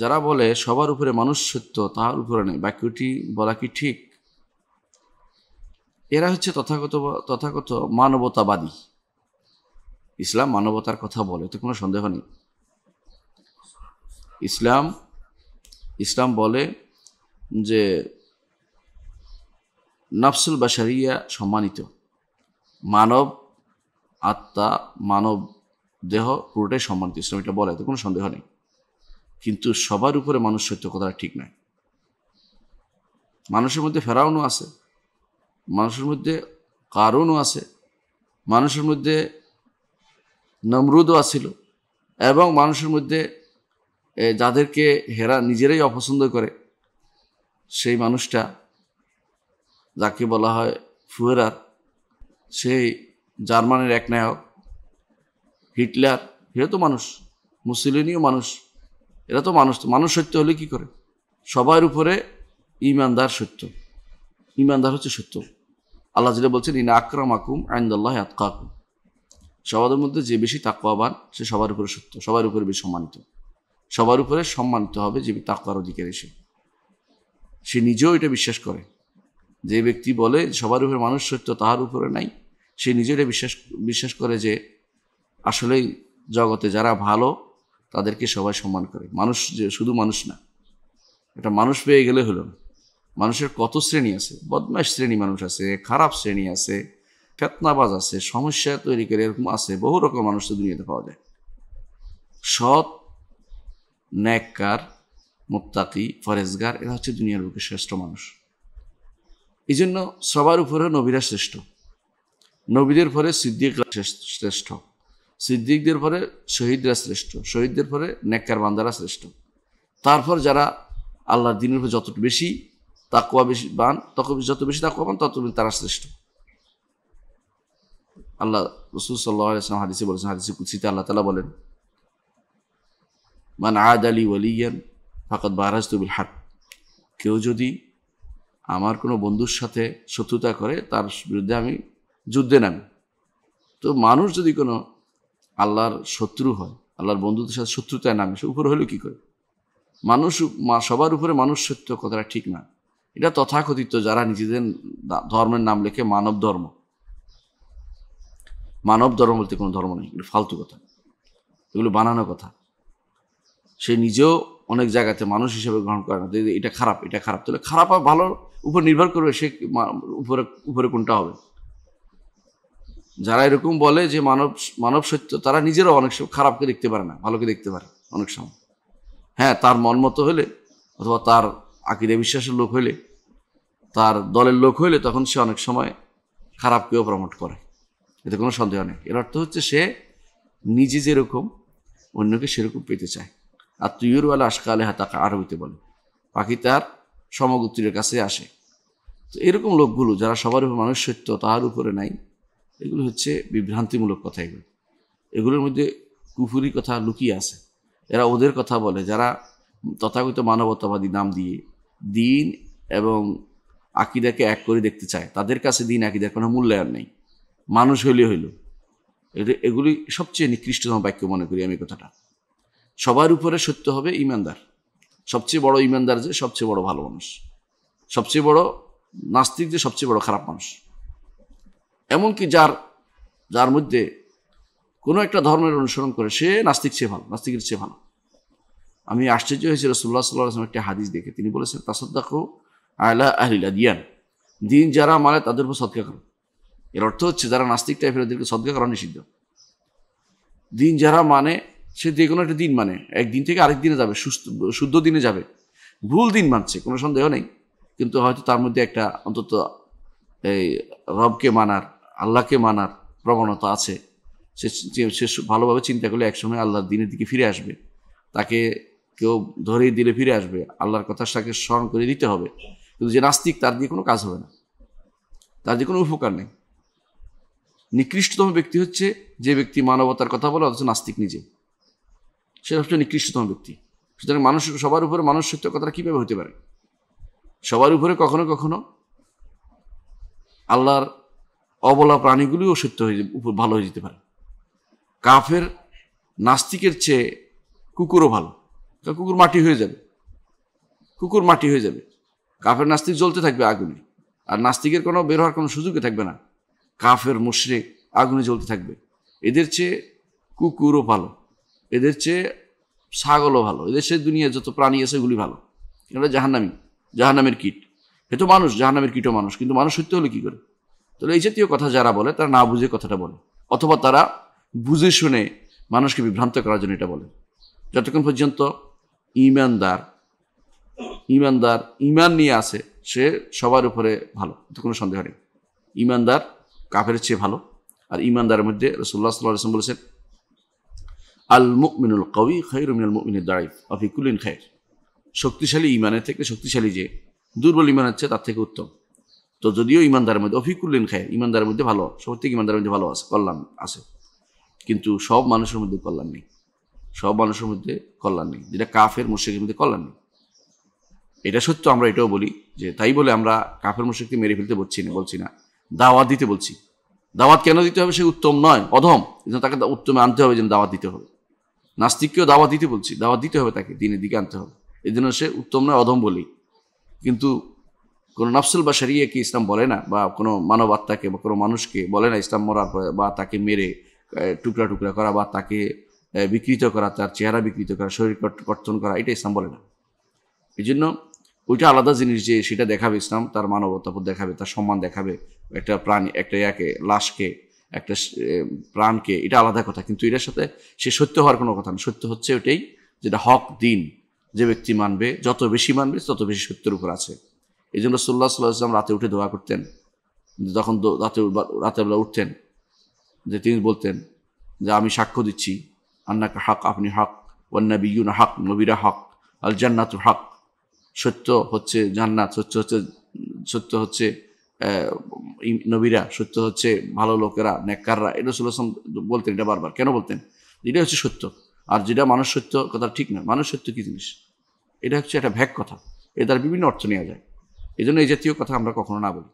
যারা বলে সবার উপরে মানুষ সত্য তাহার উপরে নেই বাক্যটি বলা কি ঠিক এরা হচ্ছে তথাগত তথাগত মানবতাবাদী ইসলাম মানবতার কথা বলে তো কোনো সন্দেহ নেই ইসলাম ইসলাম বলে যে নাফসুল বাসারিয়া সম্মানিত মানব আত্মা মানব দেহ পুরোটাই সম্মানিত ইসলাম এটা বলে তো কোনো সন্দেহ নেই কিন্তু সবার উপরে মানুষ সত্য কথাটা ঠিক নয় মানুষের মধ্যে ফেরাউনও আছে মানুষের মধ্যে কারণও আছে মানুষের মধ্যে নমরুদও আছিল এবং মানুষের মধ্যে যাদেরকে হেরা নিজেরাই অপছন্দ করে সেই মানুষটা যাকে বলা হয় ফুয়েরার সেই জার্মানির এক নায়ক হিটলার হিও তো মানুষ মুসলিনীয় মানুষ এটা তো মানুষ মানুষ সত্য হলে কি করে সবার উপরে ইমানদার সত্য ইমানদার হচ্ছে সত্য আল্লাহ যেটা বলছেন ইনা আকরাম আকুম আইন্দাল্লাহ আকুম সবাদের মধ্যে যে বেশি তাকুয়াবান সে সবার উপরে সত্য সবার উপরে বেশি সম্মানিত সবার উপরে সম্মানিত হবে যে তাকুয়ার অধিকার এসে সে নিজেও এটা বিশ্বাস করে যে ব্যক্তি বলে সবার উপরে মানুষ সত্য তাহার উপরে নাই সে নিজে এটা বিশ্বাস বিশ্বাস করে যে আসলেই জগতে যারা ভালো তাদেরকে সবাই সম্মান করে মানুষ যে শুধু মানুষ না এটা মানুষ পেয়ে গেলে হলো মানুষের কত শ্রেণী আছে বদমাস শ্রেণী মানুষ আছে খারাপ শ্রেণী আছে ফেতনাবাজ আছে সমস্যা তৈরি করে এরকম আছে বহু রকম মানুষ তো দুনিয়াতে পাওয়া যায় সৎ ন্যাককার মুক্তাকি ফরেজগার এরা হচ্ছে দুনিয়ার বুকে শ্রেষ্ঠ মানুষ এই জন্য সবার উপরে নবীরা শ্রেষ্ঠ নবীদের পরে সিদ্দিক শ্রেষ্ঠ সিদ্দিকদের পরে শহীদরা শ্রেষ্ঠ শহীদদের পরে নেককার বান্দারা শ্রেষ্ঠ তারপর যারা আল্লাহর দিনের উপর যত বেশি তাকুয়া বেশি বান তক যত বেশি তাকুয়া পান তত তারা শ্রেষ্ঠ আল্লাহ রসুল সাল্লাম হাদিসে বলেছেন হাদিসে কুচিতে আল্লাহ তালা বলেন মান আদ আলী ওয়ালিয়ান ফাকত বারাজ তুবিল হাট কেউ যদি আমার কোনো বন্ধুর সাথে শত্রুতা করে তার বিরুদ্ধে আমি যুদ্ধে নামি তো মানুষ যদি কোনো আল্লাহর শত্রু হয় আল্লাহর বন্ধুদের সাথে শত্রুতায় নামে সে উপরে হলো কী করে মানুষ সবার উপরে মানুষ সত্য কথাটা ঠিক না এটা তথাকথিত যারা নিজেদের ধর্মের নাম লেখে মানব ধর্ম মানব ধর্ম বলতে কোনো ধর্ম নেই এগুলো ফালতু কথা এগুলো বানানো কথা সে নিজেও অনেক জায়গাতে মানুষ হিসেবে গ্রহণ করে না এটা খারাপ এটা খারাপ তাহলে খারাপ আর ভালো উপর নির্ভর করবে সে উপরে উপরে কোনটা হবে যারা এরকম বলে যে মানব মানব সত্য তারা নিজেরাও অনেক সময় খারাপকে দেখতে পারে না ভালোকে দেখতে পারে অনেক সময় হ্যাঁ তার মন মতো হলে অথবা তার আকিদে বিশ্বাসের লোক হইলে তার দলের লোক হইলে তখন সে অনেক সময় খারাপকেও প্রমোট করে এতে কোনো সন্দেহ নেই এর অর্থ হচ্ছে সে নিজে যেরকম অন্যকে সেরকম পেতে চায় আর তুইয়ের বেলা আসকালে হাতাকা আরবিতে বলে পাখি তার সমগোত্রীর কাছে আসে তো এরকম লোকগুলো যারা সবার উপর মানুষ সত্য তাহার উপরে নাই এগুলো হচ্ছে বিভ্রান্তিমূলক কথা এগুলো এগুলোর মধ্যে কুফুরি কথা লুকিয়ে আছে এরা ওদের কথা বলে যারা তথাকথিত মানবতাবাদী নাম দিয়ে দিন এবং আকিদাকে এক করে দেখতে চায় তাদের কাছে দিন আকিদার কোনো মূল্যায়ন নেই মানুষ হইলে হইল এগুলি সবচেয়ে নিকৃষ্টতম বাক্য মনে করি আমি কথাটা সবার উপরে সত্য হবে ইমানদার সবচেয়ে বড় ইমানদার যে সবচেয়ে বড় ভালো মানুষ সবচেয়ে বড় নাস্তিক যে সবচেয়ে বড় খারাপ মানুষ এমনকি যার যার মধ্যে কোনো একটা ধর্মের অনুসরণ করে সে নাস্তিক সে ভালো নাস্তিকের চেয়ে ভালো আমি আশ্চর্য হয়েছি রসুল্লাহ সাল্লাহ একটা হাদিস দেখে তিনি বলেছেন তাসদ্দাকু আয়লা আহলিলা দিয়ান দিন যারা মানে তাদের উপর সৎকা করো এর অর্থ হচ্ছে যারা নাস্তিক টাইপের ওদেরকে সৎকা করা নিষিদ্ধ দিন যারা মানে সে যে কোনো একটা দিন মানে একদিন থেকে আরেক দিনে যাবে সুস্থ শুদ্ধ দিনে যাবে ভুল দিন মানছে কোনো সন্দেহ নেই কিন্তু হয়তো তার মধ্যে একটা অন্তত এই রবকে মানার আল্লাহকে মানার প্রবণতা আছে সে সে ভালোভাবে চিন্তা করলে একসময় আল্লাহর দিনের দিকে ফিরে আসবে তাকে কেউ ধরেই দিলে ফিরে আসবে আল্লাহর কথার তাকে স্মরণ করে দিতে হবে কিন্তু যে নাস্তিক তার দিয়ে কোনো কাজ হবে না তার দিয়ে কোনো উপকার নেই নিকৃষ্টতম ব্যক্তি হচ্ছে যে ব্যক্তি মানবতার কথা বলে অথচ নাস্তিক নিজে সে হচ্ছে নিকৃষ্টতম ব্যক্তি সুতরাং মানুষ সবার উপরে মানুষ সত্য কথাটা কীভাবে হতে পারে সবার উপরে কখনো কখনো আল্লাহর অবলা প্রাণীগুলিও সত্য হয়ে ভালো হয়ে যেতে পারে কাফের নাস্তিকের চেয়ে কুকুরও ভালো কুকুর মাটি হয়ে যাবে কুকুর মাটি হয়ে যাবে কাফের নাস্তিক জ্বলতে থাকবে আগুনে আর নাস্তিকের কোনো বের হওয়ার কোনো সুযোগে থাকবে না কাফের মুশরেক আগুনে জ্বলতে থাকবে এদের চেয়ে কুকুরও ভালো এদের চেয়ে ছাগলও ভালো এদের চেয়ে দুনিয়ার যত প্রাণী আছে এগুলি ভালো এরা জাহান্নামি জাহান্নামের কীট সে তো মানুষ নামের কীটো মানুষ কিন্তু মানুষ সত্যি হলে কী করে তাহলে এই জাতীয় কথা যারা বলে তারা না বুঝে কথাটা বলে অথবা তারা বুঝে শুনে মানুষকে বিভ্রান্ত করার জন্য এটা বলে যতক্ষণ পর্যন্ত ইমানদার ইমানদার ইমান নিয়ে আসে সে সবার উপরে ভালো এতে কোনো সন্দেহ নেই ইমানদার কাফের চেয়ে ভালো আর ইমানদারের মধ্যে রসুল্লাহ সাল্লাহ রসম বলেছেন আল মুকমিনুল কবি খৈর মিনুল মুকমিনুল দাইফ অফিকুলিন খৈর শক্তিশালী ইমানের থেকে শক্তিশালী যে দুর্বল ইমান হচ্ছে তার থেকে উত্তম তো যদিও ইমানদারের মধ্যে অফিকুল্লেন খায় ইমানদারের মধ্যে ভালো থেকে ইমানদারের মধ্যে ভালো আছে কল্যাণ আছে কিন্তু সব মানুষের মধ্যে কল্যাণ নেই সব মানুষের মধ্যে কল্যাণ নেই যেটা কাফের মুর্শিকের মধ্যে কল্যাণ নেই এটা সত্য আমরা এটাও বলি যে তাই বলে আমরা কাফের মুর্শিককে মেরে ফেলতে বলছি না বলছি না দাওয়াত দিতে বলছি দাওয়াত কেন দিতে হবে সে উত্তম নয় অধম কিন্তু তাকে উত্তমে আনতে হবে যেন দাওয়াত দিতে হবে নাস্তিককেও দাওয়াত দিতে বলছি দাওয়াত দিতে হবে তাকে দিনের দিকে আনতে হবে এই জন্য সে উত্তম নয় অধম বলি কিন্তু কোনো নফসুল বা সারিয়াকে ইসলাম বলে না বা কোনো মানব আত্মাকে বা কোনো মানুষকে বলে না ইসলাম মরার পরে বা তাকে মেরে টুকরা টুকরা করা বা তাকে বিকৃত করা তার চেহারা বিকৃত করা শরীর কর্তন করা এটা ইসলাম বলে না এই জন্য ওইটা আলাদা জিনিস যে সেটা দেখাবে ইসলাম তার মানবতা দেখাবে তার সম্মান দেখাবে একটা প্রাণী একটা ইয়াকে লাশকে একটা প্রাণকে এটা আলাদা কথা কিন্তু এটার সাথে সে সত্য হওয়ার কোনো কথা না সত্য হচ্ছে ওটাই যেটা হক দিন যে ব্যক্তি মানবে যত বেশি মানবে তত বেশি সত্যের উপর আছে এই জন্য সোল্লা সাল্লাহাম রাতে উঠে দোয়া করতেন তখন রাতে রাতেবেলা উঠতেন যে তিনি বলতেন যে আমি সাক্ষ্য দিচ্ছি আন্নাকে হক আপনি হক বিগুন হক নবীরা হক আল জান্নাত হক সত্য হচ্ছে জান্নাত সত্য হচ্ছে সত্য হচ্ছে নবীরা সত্য হচ্ছে ভালো লোকেরা নেককাররা এটা সুলাসম বলতেন এটা বারবার কেন বলতেন এটা হচ্ছে সত্য আর যেটা মানুষ সত্য কথা ঠিক নয় মানুষ সত্য কী জিনিস এটা হচ্ছে একটা ভ্যাক কথা এ দ্বারা বিভিন্ন অর্থ নেওয়া যায় এই জন্য এই জাতীয় কথা আমরা কখনো না বলি